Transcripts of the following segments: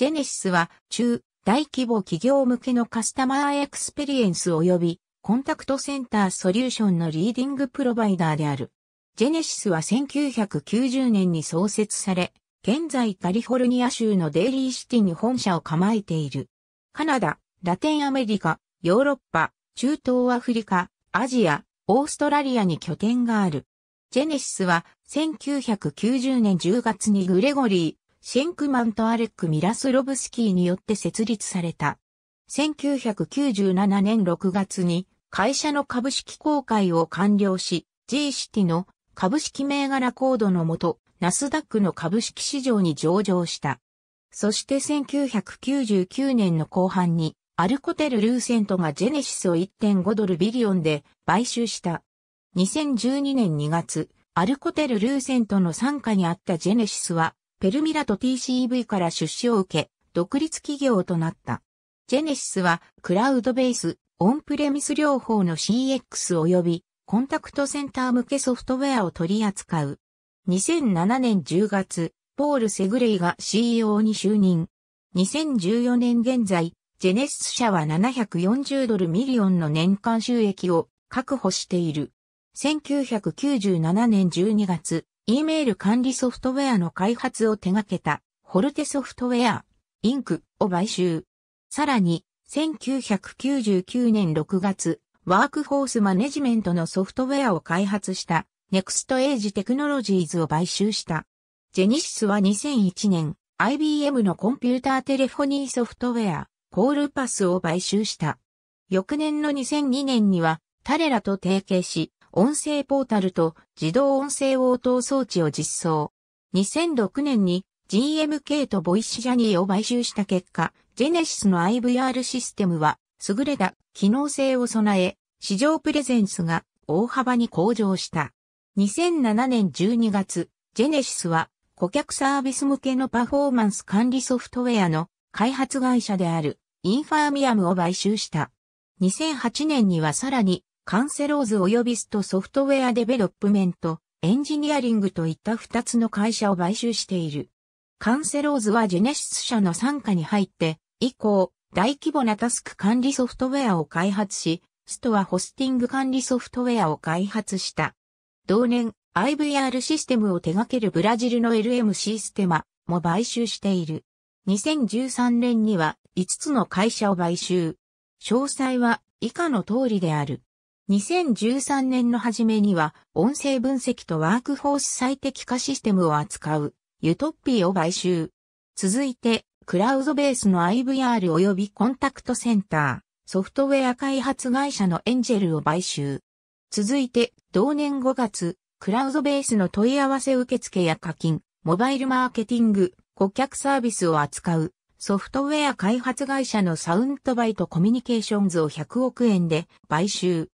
ジェネシスは中大規模企業向けのカスタマーエクスペリエンス及びコンタクトセンターソリューションのリーディングプロバイダーである。ジェネシスは1990年に創設され、現在カリフォルニア州のデイリーシティに本社を構えている。カナダ、ラテンアメリカ、ヨーロッパ、中東アフリカ、アジア、オーストラリアに拠点がある。ジェネシスは1990年10月にグレゴリー、シェンクマンとアレック・ミラスロブスキーによって設立された。1997年6月に会社の株式公開を完了し、G シティの株式銘柄コードのもと、ナスダックの株式市場に上場した。そして1999年の後半に、アルコテル・ルーセントがジェネシスを1.5ドルビリオンで買収した。2012年2月、アルコテル・ルーセントの傘下にあったジェネシスは、ペルミラと TCV から出資を受け、独立企業となった。ジェネシスは、クラウドベース、オンプレミス両方の CX 及び、コンタクトセンター向けソフトウェアを取り扱う。2007年10月、ポール・セグレイが CEO に就任。2014年現在、ジェネシス社は740ドルミリオンの年間収益を確保している。1997年12月、E メール管理ソフトウェアの開発を手掛けた、ホルテソフトウェア、インクを買収。さらに、1999年6月、ワークフォースマネジメントのソフトウェアを開発した、ネクストエイジテクノロジーズを買収した。ジェニシスは2001年、IBM のコンピューターテレフォニーソフトウェア、コールパスを買収した。翌年の2002年には、彼らと提携し、音声ポータルと自動音声応答装置を実装。2006年に GMK とボイシジャニーを買収した結果、ジェネシスの IVR システムは優れた機能性を備え、市場プレゼンスが大幅に向上した。2007年12月、ジェネシスは顧客サービス向けのパフォーマンス管理ソフトウェアの開発会社であるインファーミアムを買収した。2008年にはさらにカンセローズ及びストソフトウェアデベロップメント、エンジニアリングといった2つの会社を買収している。カンセローズはジェネシス社の傘下に入って、以降、大規模なタスク管理ソフトウェアを開発し、ストはホスティング管理ソフトウェアを開発した。同年、IVR システムを手掛けるブラジルの l m システマも買収している。2013年には5つの会社を買収。詳細は以下の通りである。2013年の初めには、音声分析とワークフォース最適化システムを扱う、ユトッピーを買収。続いて、クラウドベースの IVR 及びコンタクトセンター、ソフトウェア開発会社のエンジェルを買収。続いて、同年5月、クラウドベースの問い合わせ受付や課金、モバイルマーケティング、顧客サービスを扱う、ソフトウェア開発会社のサウンドバイトコミュニケーションズを100億円で買収。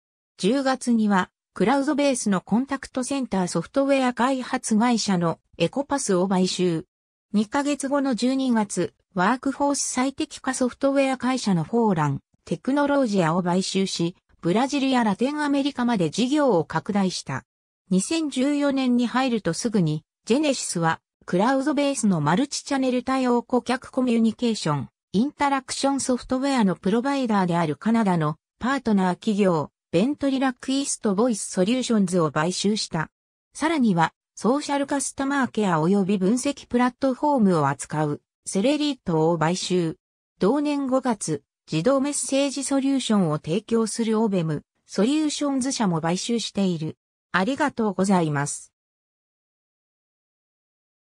10月には、クラウドベースのコンタクトセンターソフトウェア開発会社のエコパスを買収。2ヶ月後の12月、ワークフォース最適化ソフトウェア会社のフォーラン、テクノロジアを買収し、ブラジルやラテンアメリカまで事業を拡大した。2014年に入るとすぐに、ジェネシスは、クラウドベースのマルチチャネル対応顧客コミュニケーション、インタラクションソフトウェアのプロバイダーであるカナダのパートナー企業、ベントリラクイストボイスソリューションズを買収した。さらには、ソーシャルカスタマーケア及び分析プラットフォームを扱う、セレリートを買収。同年5月、自動メッセージソリューションを提供するオベム、ソリューションズ社も買収している。ありがとうございます。